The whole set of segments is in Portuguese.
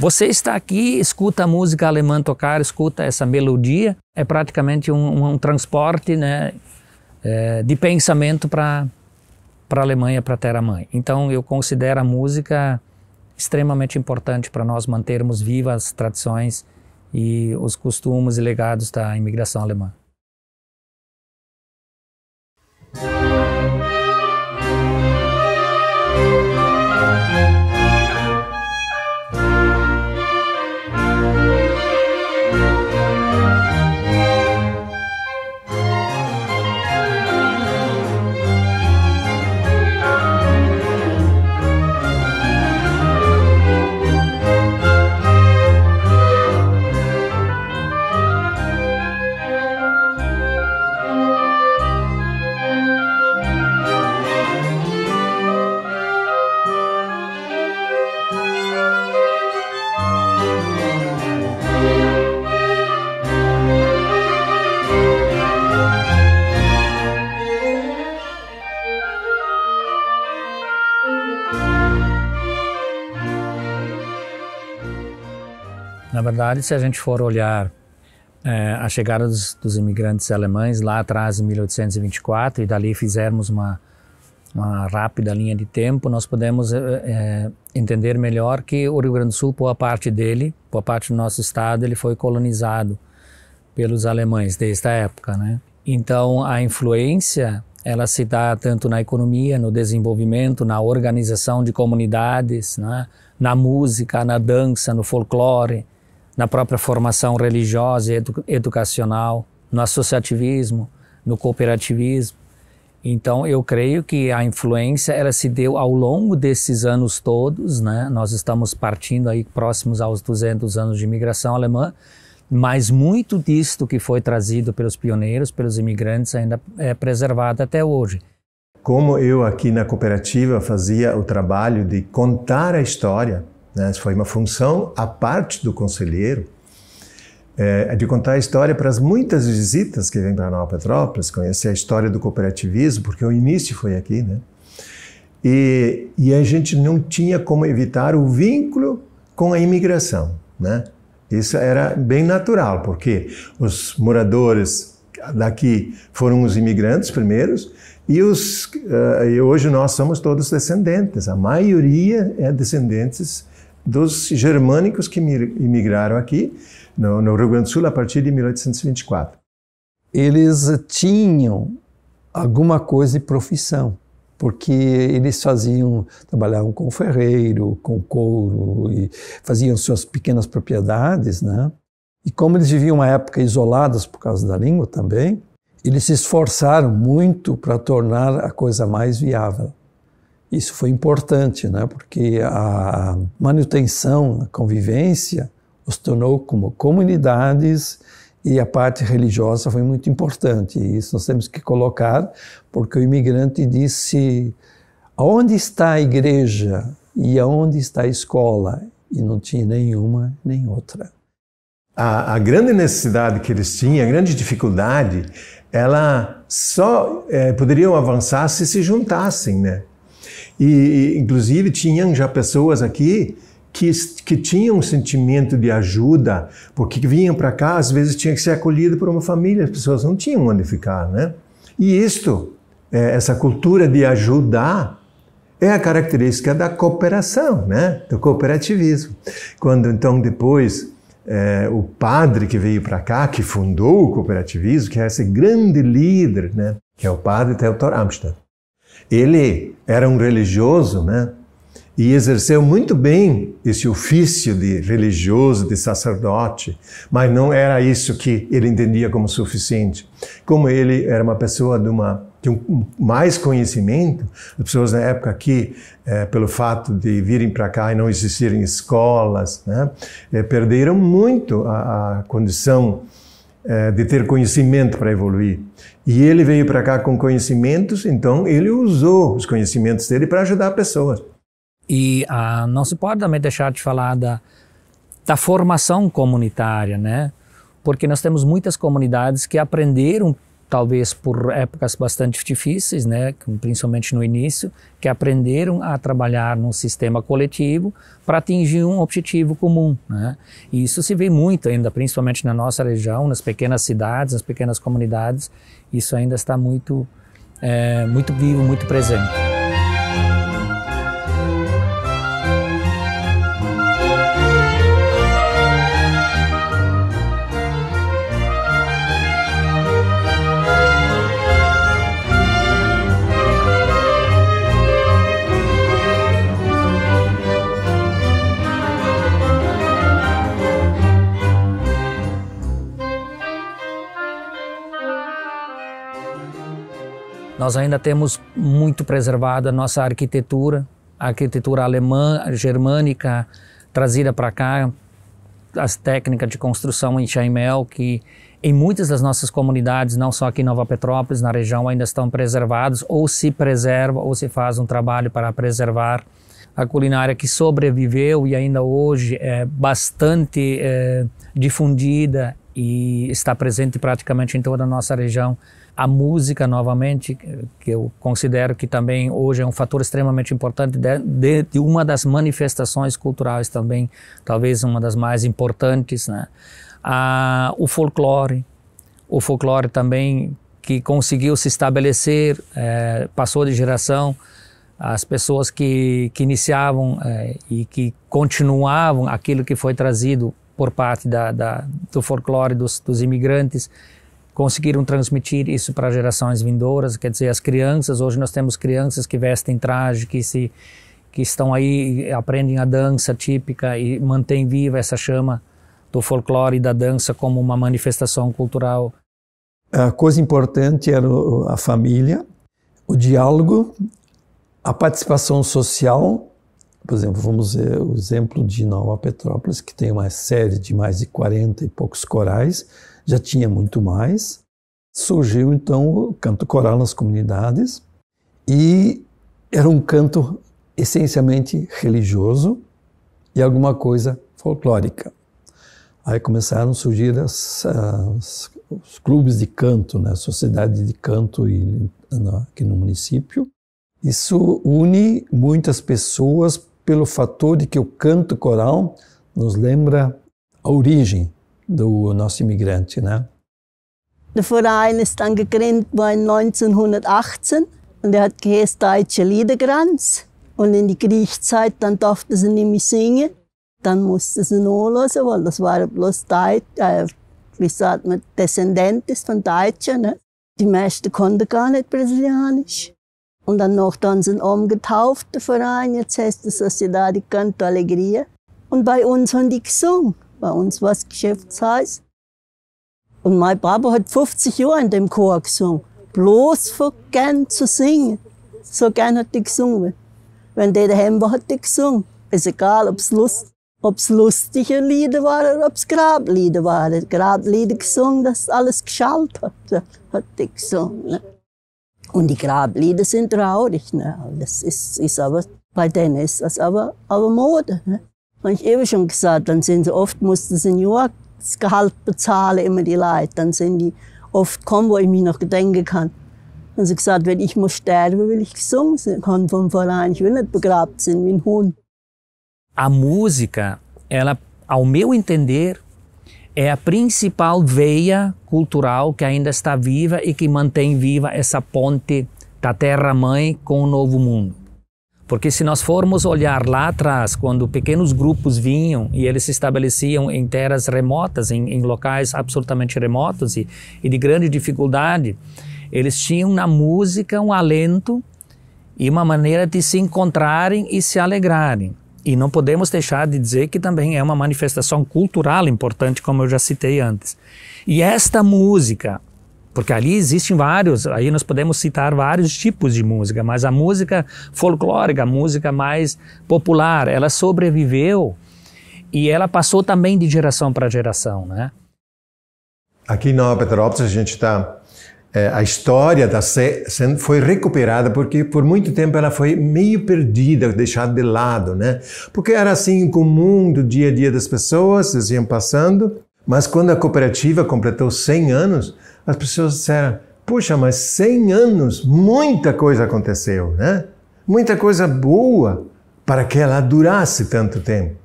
Você está aqui, escuta a música alemã tocar, escuta essa melodia, é praticamente um, um transporte né, é, de pensamento para a Alemanha, para a Terra-mãe. Então eu considero a música extremamente importante para nós mantermos vivas as tradições e os costumes e legados da imigração alemã. verdade, se a gente for olhar é, a chegada dos, dos, imigrantes alemães lá atrás, em 1824, e dali fizermos uma, uma rápida linha de tempo, nós podemos é, é, entender melhor que o Rio Grande do Sul, boa parte dele, boa parte do nosso estado, ele foi colonizado pelos alemães desde a época, né? Então, a influência ela se dá tanto na economia, no desenvolvimento, na organização de comunidades, né? na música, na dança, no folclore, na própria formação religiosa e edu educacional, no associativismo, no cooperativismo. Então, eu creio que a influência ela se deu ao longo desses anos todos, né? Nós estamos partindo aí próximos aos 200 anos de imigração alemã, mas muito disto que foi trazido pelos pioneiros, pelos imigrantes, ainda é preservado até hoje. Como eu aqui na cooperativa fazia o trabalho de contar a história né? Foi uma função à parte do conselheiro eh, é, de contar a história para as muitas visitas que vêm para Nova Petrópolis, conhecer a história do cooperativismo, porque o início foi aqui, né? E, e a gente não tinha como evitar o vínculo com a imigração, né? Isso era bem natural, porque os moradores daqui foram os imigrantes primeiros e os, uh, hoje nós somos todos descendentes. A maioria é descendentes dos germânicos que imigraram aqui no, no Rio Grande do Sul a partir de 1824. Eles tinham alguma coisa de profissão porque eles faziam, trabalhavam com ferreiro, com couro, e faziam suas pequenas propriedades, né? E como eles viviam uma época isoladas por causa da língua também, eles se esforçaram muito para tornar a coisa mais viável. Isso foi importante, né? porque a manutenção, a convivência, os tornou como comunidades e a parte religiosa foi muito importante. Isso nós temos que colocar, porque o imigrante disse: aonde está a igreja e aonde está a escola? E não tinha nenhuma nem outra. A, a grande necessidade que eles tinham, a grande dificuldade, ela só é, poderiam avançar se se juntassem, né? E, inclusive, tinham já pessoas aqui que, que tinham um sentimento de ajuda, porque vinham para cá, às vezes tinha que ser acolhido por uma família, as pessoas não tinham onde ficar, né? E isto, é, essa cultura de ajudar, é a característica da cooperação, né? Do cooperativismo. Quando, então, depois é, o padre que veio para cá, que fundou o cooperativismo, que é esse grande líder, né? que é o padre Theodor Amstad. Ele era um religioso, né? E exerceu muito bem esse ofício de religioso, de sacerdote, mas não era isso que ele entendia como suficiente. Como ele era uma pessoa de uma de um, mais conhecimento, as pessoas na época aqui, é, pelo fato de virem para cá e não existirem escolas, né, é, perderam muito a, a condição eh, de ter conhecimento para evoluir. E ele veio para cá com conhecimentos, então ele usou os conhecimentos dele para ajudar pessoas. E ah, não se pode também deixar de falar da, da formação comunitária, né? Porque nós temos muitas comunidades que aprenderam talvez por épocas bastante difíceis, né, principalmente no início, que aprenderam a trabalhar num sistema coletivo para atingir um objetivo comum. Né? E isso se vê muito ainda, principalmente na nossa região, nas pequenas cidades, nas pequenas comunidades, isso ainda está muito, é, muito vivo, muito presente. Nós ainda temos muito preservada a nossa arquitetura, a arquitetura alemã, germânica, trazida para cá, as técnicas de construção em Chaimel, que em muitas das nossas comunidades, não só aqui em Nova Petrópolis, na região, ainda estão preservados, ou se preserva, ou se faz um trabalho para preservar a culinária que sobreviveu e ainda hoje é bastante é, difundida e está presente praticamente em toda a nossa região. A música, novamente, que eu considero que também hoje é um fator extremamente importante de, de uma das manifestações culturais também, talvez uma das mais importantes, né? Ah, o folclore, o folclore também que conseguiu se estabelecer, é, passou de geração, as pessoas que, que iniciavam é, e que continuavam aquilo que foi trazido por parte da, da, do folclore dos, dos imigrantes, conseguiram transmitir isso para gerações vindouras, quer dizer, as crianças, hoje nós temos crianças que vestem traje, que se que estão aí, aprendem a dança típica e mantêm viva essa chama do folclore e da dança como uma manifestação cultural. A coisa importante era a família, o diálogo, a participação social por exemplo, vamos ver o exemplo de Nova Petrópolis, que tem uma série de mais de 40 e poucos corais, já tinha muito mais. Surgiu então o canto coral nas comunidades e era um canto essencialmente religioso e alguma coisa folclórica. Aí começaram a surgir as, as, os clubes de canto, né? a sociedade de canto aqui no município. Isso une muitas pessoas pelo fator de que o canto coral nos lembra a origem do nosso imigrante, né? Der Verein ist dann gegründet worden 1918 und er hat geheißen Deutsche Liederkranz. Und in die Griechzeit, dann durfte sie nicht mehr singen. Dann musste sie nur hören, weil das war bloß Deutsch, äh, wie sagt man, Descendent ist von Deutschen. Ne? Die meisten konnten gar nicht Brasilianisch. Und dann noch dann sind umgetauft, der Verein. Jetzt heißt es dass sie da die Canto Alegria. Und bei uns haben die gesungen. Bei uns was Geschäftsheiß. Und mein Papa hat 50 Jahre in dem Chor gesungen. Bloß für gern zu singen. So gern hat die gesungen. Wenn der daheim war, hat die gesungen. Ist egal, ob's Lust, ob's lustige Lieder waren oder ob's Grablieder waren. Grablieder gesungen, dass alles geschaltet hat. Hat die gesungen. Ne? Und die Grablieder sind traurig. Ne? Das ist, ist aber, bei denen ist das aber, aber Mode. Ne? Habe ich eben schon gesagt, dann sind sie oft, mussten Senioren das Gehalt bezahlen, immer die Leute. Dann sind die oft kommen, wo ich mich noch gedenken kann. Dann sie gesagt, wenn ich muss sterben, will ich gesungen sein vom Verein. Ich will nicht begrabt sein wie ein Hund. A música, ela, ao meu entender, é a principal veia cultural que ainda está viva e que mantém viva essa ponte da terra-mãe com o novo mundo. Porque se nós formos olhar lá atrás, quando pequenos grupos vinham e eles se estabeleciam em terras remotas, em, em locais absolutamente remotos e, e de grande dificuldade, eles tinham na música um alento e uma maneira de se encontrarem e se alegrarem. E não podemos deixar de dizer que também é uma manifestação cultural importante, como eu já citei antes. E esta música, porque ali existem vários, aí nós podemos citar vários tipos de música, mas a música folclórica, a música mais popular, ela sobreviveu e ela passou também de geração para geração, né? Aqui em Nova Petrópolis a gente está é, a história da Sé foi recuperada porque por muito tempo ela foi meio perdida, deixada de lado, né? Porque era assim comum do dia a dia das pessoas, eles iam passando, mas quando a cooperativa completou 100 anos, as pessoas disseram: "Puxa, mas 100 anos, muita coisa aconteceu, né? Muita coisa boa para que ela durasse tanto tempo."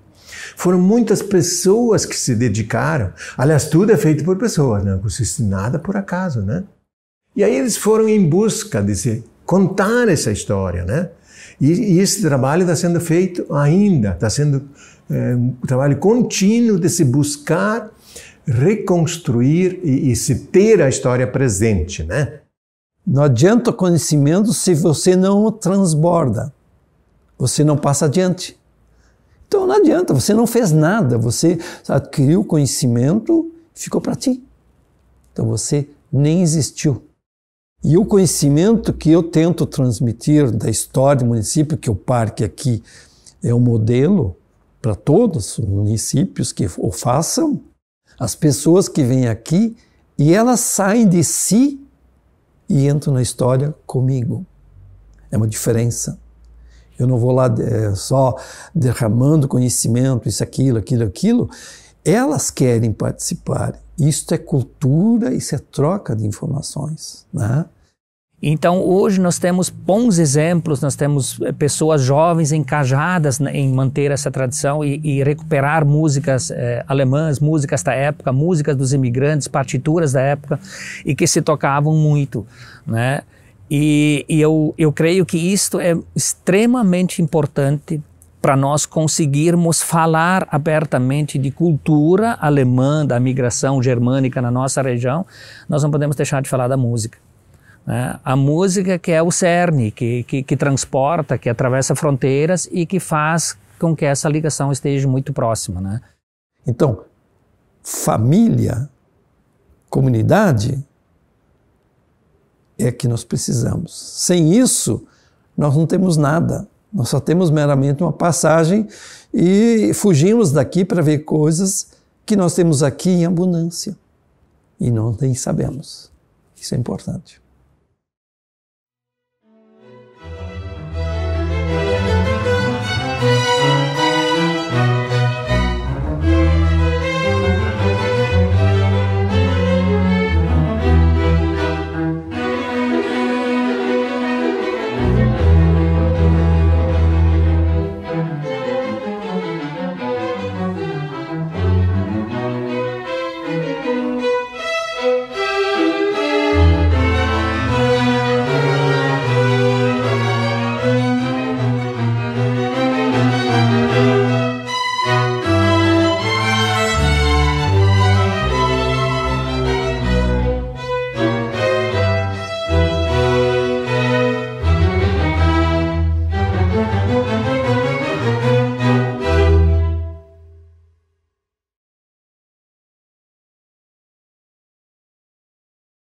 Foram muitas pessoas que se dedicaram. Aliás, tudo é feito por pessoas, não consiste existe nada por acaso, né? E aí eles foram em busca de se contar essa história, né? E, e esse trabalho está sendo feito ainda, está sendo é, um trabalho contínuo de se buscar reconstruir e, e se ter a história presente, né? Não adianta o conhecimento se você não o transborda, você não passa adiante. Então não adianta, você não fez nada, você adquiriu conhecimento, ficou para ti. Então você nem existiu. E o conhecimento que eu tento transmitir da história do município, que o parque aqui é um modelo para todos os municípios que o façam, as pessoas que vêm aqui e elas saem de si e entram na história comigo. É uma diferença. Eu não vou lá é, só derramando conhecimento, isso, aquilo, aquilo, aquilo. Elas querem participar. Isto é cultura, isso é troca de informações. Né? Então, hoje nós temos bons exemplos, nós temos eh, pessoas jovens encajadas em manter essa tradição e, e recuperar músicas eh, alemãs, músicas da época, músicas dos imigrantes, partituras da época e que se tocavam muito, né? E, e eu, eu creio que isto é extremamente importante para nós conseguirmos falar abertamente de cultura alemã, da migração germânica na nossa região, nós não podemos deixar de falar da música. Né? A música que é o cerne, que, que, que transporta, que atravessa fronteiras e que faz com que essa ligação esteja muito próxima. Né? Então, família, comunidade, é que nós precisamos. Sem isso, nós não temos nada. Nós só temos meramente uma passagem e fugimos daqui para ver coisas que nós temos aqui em abundância e não nem sabemos. Isso é importante.